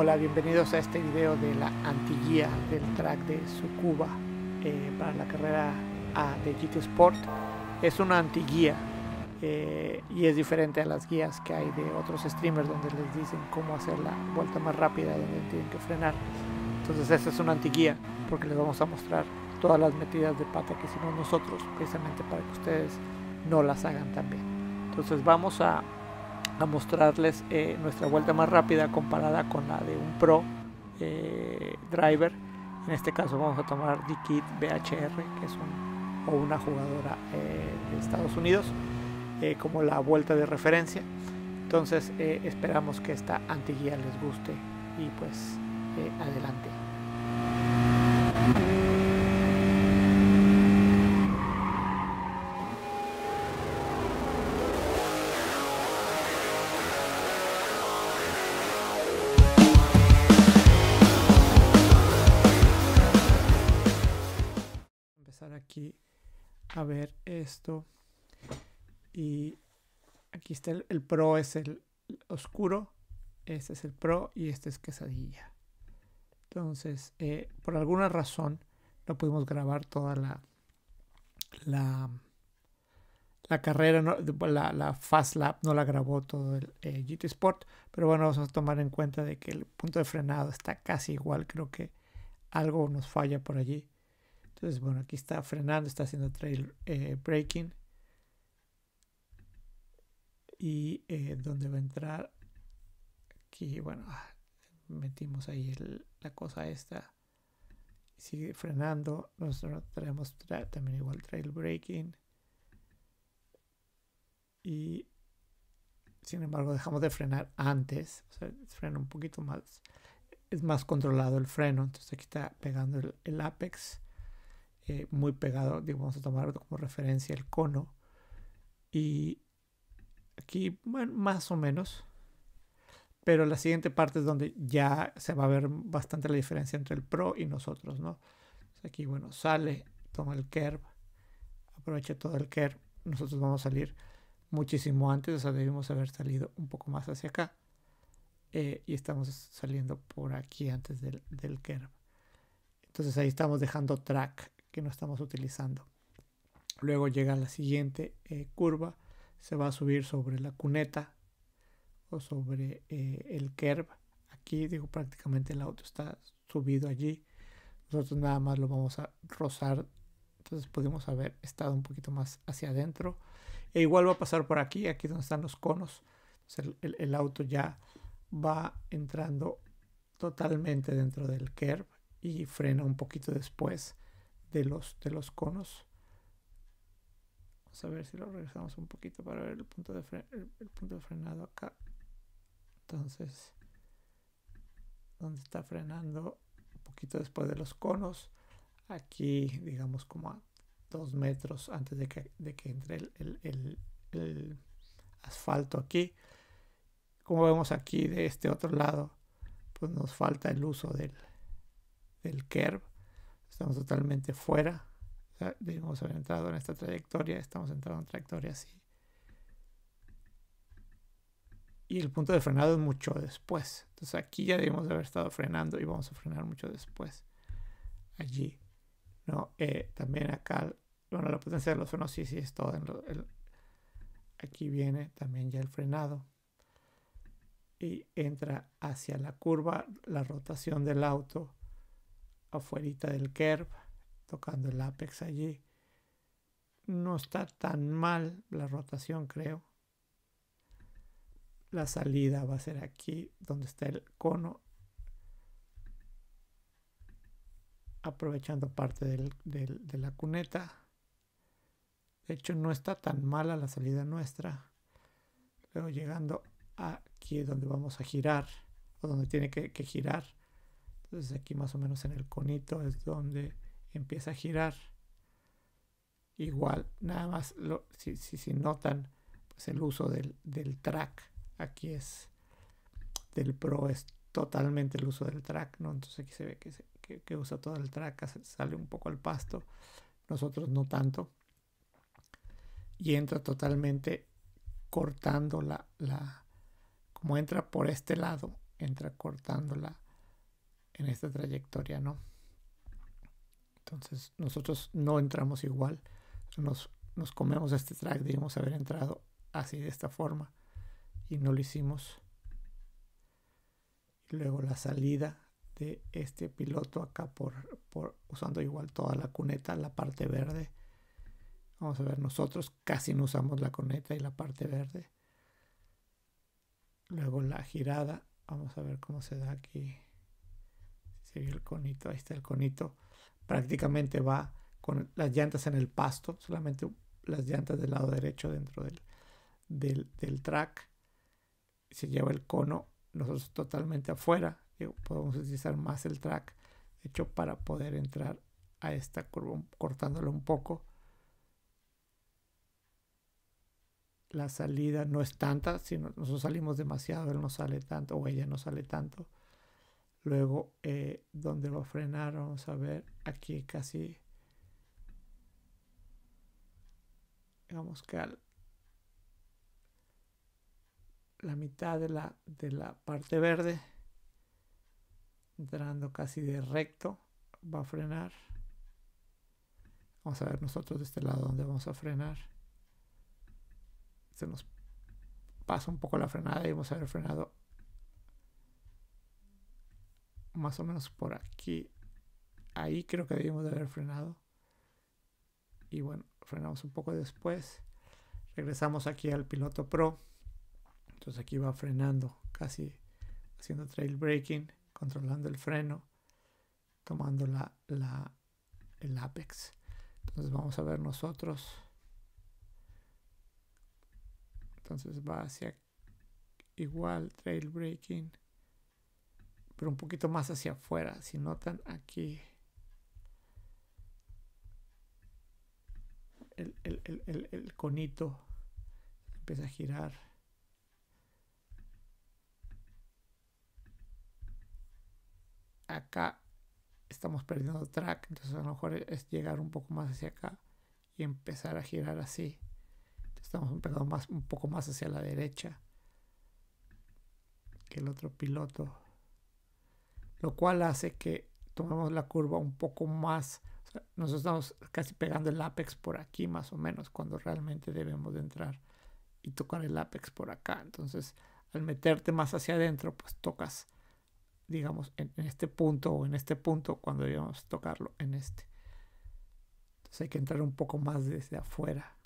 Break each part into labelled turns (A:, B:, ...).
A: Hola, bienvenidos a este video de la antiguía del track de Sucuba eh, para la carrera A ah, de GT Sport. Es una antiguía eh, y es diferente a las guías que hay de otros streamers donde les dicen cómo hacer la vuelta más rápida donde tienen que frenar. Entonces esta es una antiguía porque les vamos a mostrar todas las metidas de pata que hicimos nosotros precisamente para que ustedes no las hagan también. Entonces vamos a a mostrarles eh, nuestra vuelta más rápida comparada con la de un Pro eh, Driver. En este caso vamos a tomar D-Kit BHR, que es una jugadora eh, de Estados Unidos, como la vuelta de referencia. Entonces esperamos que esta antiguía les guste y pues adelante. a ver esto. Y aquí está el, pro, es el oscuro. Este es el pro y este es quesadilla. Entonces, eh, por alguna razón, no pudimos grabar toda la, la, carrera, la, la, Fast Lap no la grabó todo el eh, GT Sport, pero bueno, vamos a tomar en cuenta de que el punto de frenado está casi igual, creo que algo nos falla por allí. Entonces, bueno, aquí está frenando, está haciendo trail eh, braking. Y eh, donde va a entrar, aquí, bueno, ah, metimos ahí la cosa esta. Sigue frenando. Nosotros tenemos también igual trail braking. Y sin embargo, dejamos de frenar antes. O sea, frena un poquito más. Es más controlado el freno. Entonces aquí está pegando el apex eh, muy pegado, digo, vamos a tomar como referencia el cono. Y aquí, más o menos. Pero la siguiente parte es donde ya se va a ver bastante la diferencia entre el pro y nosotros, ¿no? aquí, bueno, sale, toma el curve, aprovecha todo el curve. Nosotros vamos a salir muchísimo antes, o sea, debimos haber salido un poco más hacia acá. Eh, y estamos saliendo por aquí antes del, del curve. Entonces ahí estamos dejando track que no estamos utilizando. Luego llega la siguiente eh, curva, se va a subir sobre la cuneta o sobre eh, el kerb. Aquí digo prácticamente el auto está subido allí. Nosotros nada más lo vamos a rozar, entonces pudimos haber estado un poquito más hacia adentro. E igual va a pasar por aquí, aquí donde están los conos. el, el auto ya va entrando totalmente dentro del kerb y frena un poquito después de los, de los conos. Vamos a ver si lo regresamos un poquito para ver el punto de, el, punto frenado acá. Entonces, donde está frenando un poquito después de los conos. Aquí, digamos, como a dos metros antes de que, de que entre el, asfalto aquí. Como vemos aquí de este otro lado, pues nos falta el uso del, del curve estamos totalmente fuera. Debemos haber entrado en esta trayectoria, estamos entrando en trayectoria así. Y el punto de frenado es mucho después. Entonces aquí ya debemos haber estado frenando y vamos a frenar mucho después. Allí. Eh, también acá, bueno, la potencia de los frenos sí, sí es todo. aquí viene también ya el frenado y entra hacia la curva la rotación del auto afuerita del kerb, tocando el apex allí. No está tan mal la rotación, creo. La salida va a ser aquí, donde está el cono. Aprovechando parte de la cuneta. De hecho, no está tan mala la salida nuestra. Luego llegando aquí donde vamos a girar, o donde tiene que girar entonces aquí más o menos en el conito es donde empieza a girar. Igual, nada más, si, si, notan, pues el uso del, track aquí es, del pro es totalmente el uso del track, ¿no? Entonces aquí se ve que, usa todo el track, sale un poco al pasto, nosotros no tanto. Y entra totalmente cortando la, la como entra por este lado, entra cortando la, en esta trayectoria, ¿no? Entonces nosotros no entramos igual, nos, comemos este track, debimos haber entrado así de esta forma y no lo hicimos. luego la salida de este piloto acá por, por usando igual toda la cuneta, la parte verde. Vamos a ver, nosotros casi no usamos la cuneta y la parte verde. Luego la girada, vamos a ver cómo se da aquí el conito, ahí está el conito. Prácticamente va con las llantas en el pasto, solamente las llantas del lado derecho dentro del, track. Se lleva el cono, nosotros totalmente afuera. Eh, podemos utilizar más el track hecho para poder entrar a esta curva, cortándolo un poco. la salida no es tanta, si nosotros salimos demasiado, él no sale tanto o ella no sale tanto. Luego, eh, donde lo frenaron, vamos a ver, aquí casi, digamos que la mitad de la, de la parte verde, entrando casi de recto, va a frenar. Vamos a ver nosotros de este lado dónde vamos a frenar. Se nos pasa un poco la frenada y vamos a haber frenado más o menos por aquí. Ahí creo que debimos de haber frenado. Y bueno, frenamos un poco después. Regresamos aquí al piloto pro. Entonces aquí va frenando, casi haciendo trail braking, controlando el freno, tomando la, la, el apex. Entonces vamos a ver nosotros. Entonces va hacia igual trail braking pero un poquito más hacia afuera. Si notan aquí el, conito empieza a girar. Acá estamos perdiendo track, entonces a lo mejor es llegar un poco más hacia acá y empezar a girar así. estamos empezando más, un poco más hacia la derecha que el otro piloto lo cual hace que tomemos la curva un poco más, nosotros estamos casi pegando el apex por aquí más o menos, cuando realmente debemos de entrar y tocar el apex por acá. Entonces, al meterte más hacia adentro, pues tocas, digamos, en, en este punto o en este punto cuando debemos tocarlo en este. Entonces hay que entrar un poco más desde afuera.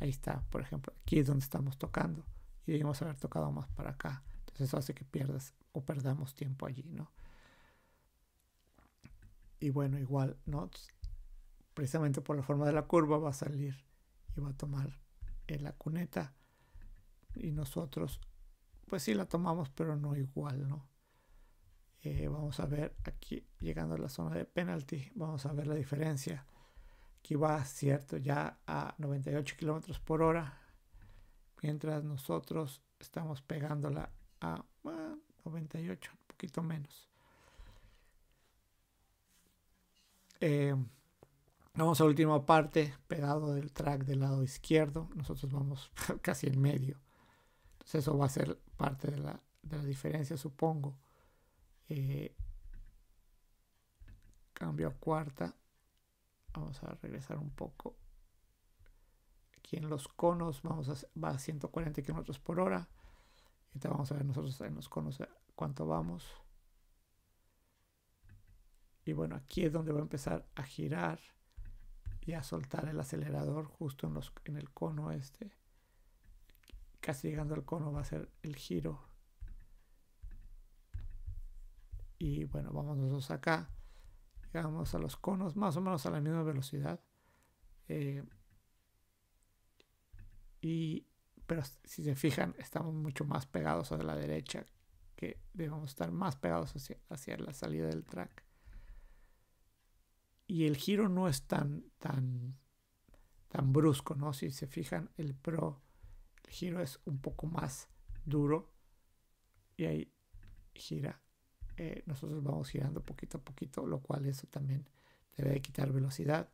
A: Ahí está, por ejemplo, aquí es donde estamos tocando y debemos haber tocado más para acá. Eso hace que pierdas o perdamos tiempo allí, ¿no? Y bueno, igual, ¿no? Precisamente por la forma de la curva va a salir y va a tomar en eh, la cuneta. Y nosotros, pues sí la tomamos, pero no igual, ¿no? Eh, vamos a ver aquí, llegando a la zona de penalty, vamos a ver la diferencia. Aquí va, cierto, ya a 98 kilómetros por hora. Mientras nosotros estamos pegándola a 98, un poquito menos. Em, vamos a la última parte, pegado del track del lado izquierdo. Nosotros vamos casi en medio. Entonces eso va a ser parte de la, diferencia, supongo. Eh, cambio a cuarta. Vamos a regresar un poco. Aquí en los conos vamos a, va a 140 km por hora. Entonces vamos a ver nosotros en los conos cuánto vamos. Y bueno, aquí es donde voy a empezar a girar y a soltar el acelerador justo en, los, en el cono este. Casi llegando al cono va a ser el giro. Y bueno, vamos nosotros acá. Llegamos a los conos más o menos a la misma velocidad. Eh, y pero si se fijan, estamos mucho más pegados a la derecha, que debemos estar más pegados hacia, la salida del track. Y el giro no es tan, tan, tan brusco, ¿no? Si se fijan, el pro, el giro es un poco más duro y ahí gira. Eh, nosotros vamos girando poquito a poquito, lo cual eso también debe quitar velocidad.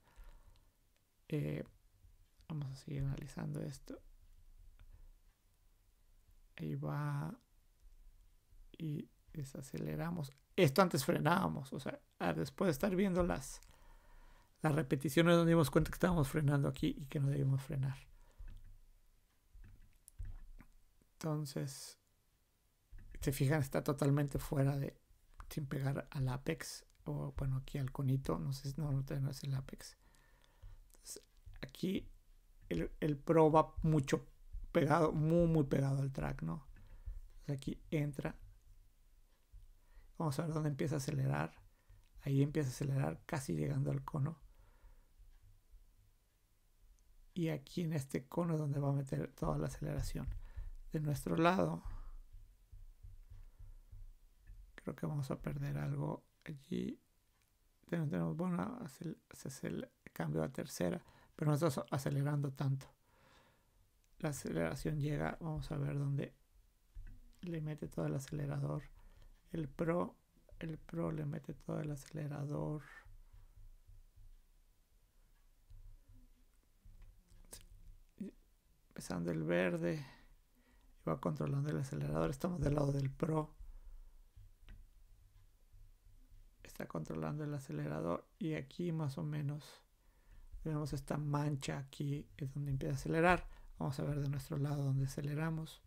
A: Eh, vamos a seguir analizando esto. Ahí va. Y desaceleramos. Esto antes frenábamos. O sea, después de estar viendo las, las repeticiones nos dimos cuenta que estábamos frenando aquí y que no debíamos frenar. Entonces, se fijan, está totalmente fuera de, sin pegar al apex, o bueno, aquí al conito, no sé, no, no es el apex. aquí el, el, Pro va mucho pegado, muy, muy pegado al track, ¿no? aquí entra. Vamos a ver dónde empieza a acelerar. Ahí empieza a acelerar casi llegando al cono. Y aquí en este cono es donde va a meter toda la aceleración. De nuestro lado, creo que vamos a perder algo allí. Tenemos, bueno, hace el cambio a tercera, pero no acelerando tanto la aceleración llega, vamos a ver dónde le mete todo el acelerador. El Pro, el Pro le mete todo el acelerador. Empezando el verde, va controlando el acelerador. Estamos del lado del Pro. Está controlando el acelerador y aquí más o menos tenemos esta mancha aquí es donde empieza a acelerar Vamos a ver de nuestro lado donde aceleramos.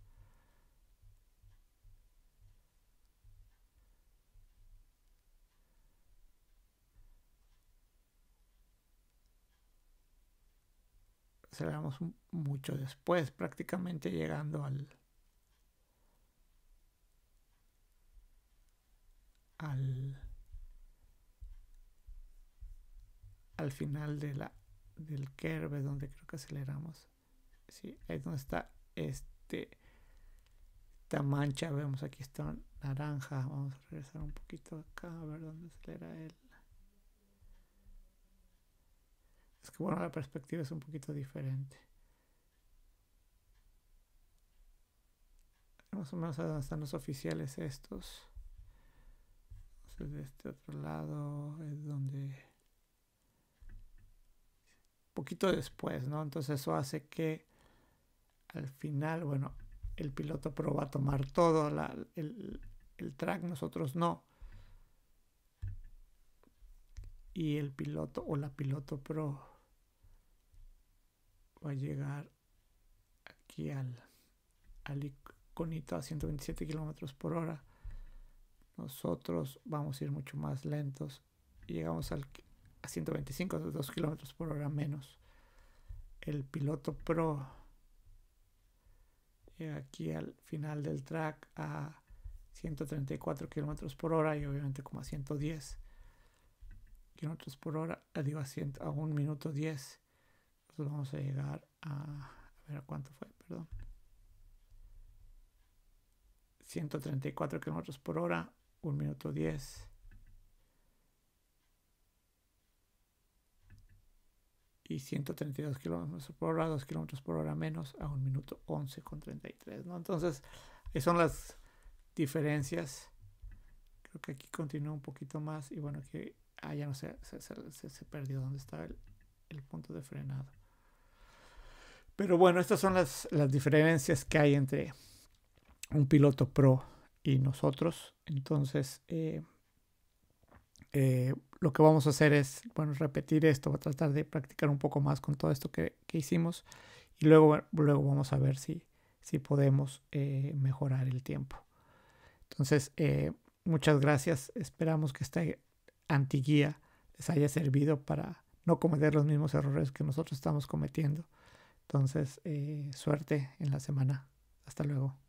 A: Aceleramos mucho después, prácticamente llegando al, al, al final de la, del kerbe donde creo que aceleramos. ¿sí? Es donde está este, esta mancha. Vemos aquí está naranja. Vamos a regresar un poquito acá a ver dónde acelera él. Es que bueno, la perspectiva es un poquito diferente. Más o menos a están los oficiales estos. Entonces de este otro lado es donde poquito después, ¿no? Entonces eso hace que al final, bueno, el piloto Pro va a tomar todo el, track, nosotros no. Y el piloto o la piloto Pro va a llegar aquí al, al iconito a 127 kilómetros por hora. Nosotros vamos a ir mucho más lentos y llegamos a 125, 2 kilómetros por hora menos. El piloto Pro eh, aquí al final del track a 134 kilómetros por hora y obviamente como a 110 kilómetros por hora, eh, digo a, 100, 1 minuto 10. vamos a llegar a, a ver a cuánto fue, perdón. 134 kilómetros por hora, 1 minuto 10. y 132 kilómetros por hora, 2 kilómetros por hora menos a 1 minuto 11 con 33, ¿no? Entonces, esas son las diferencias. Creo que aquí continúa un poquito más y bueno, que ah, ya no sé, se, se, se, perdió dónde estaba el, el, punto de frenado. Pero bueno, estas son las, las diferencias que hay entre un piloto pro y nosotros. Entonces, eh, eh, lo que vamos a hacer es, bueno, repetir esto, va a tratar de practicar un poco más con todo esto que, que hicimos y luego, luego vamos a ver si, si podemos eh, mejorar el tiempo. Entonces, eh, muchas gracias. Esperamos que esta antiguía les haya servido para no cometer los mismos errores que nosotros estamos cometiendo. Entonces, suerte en la semana. Hasta luego.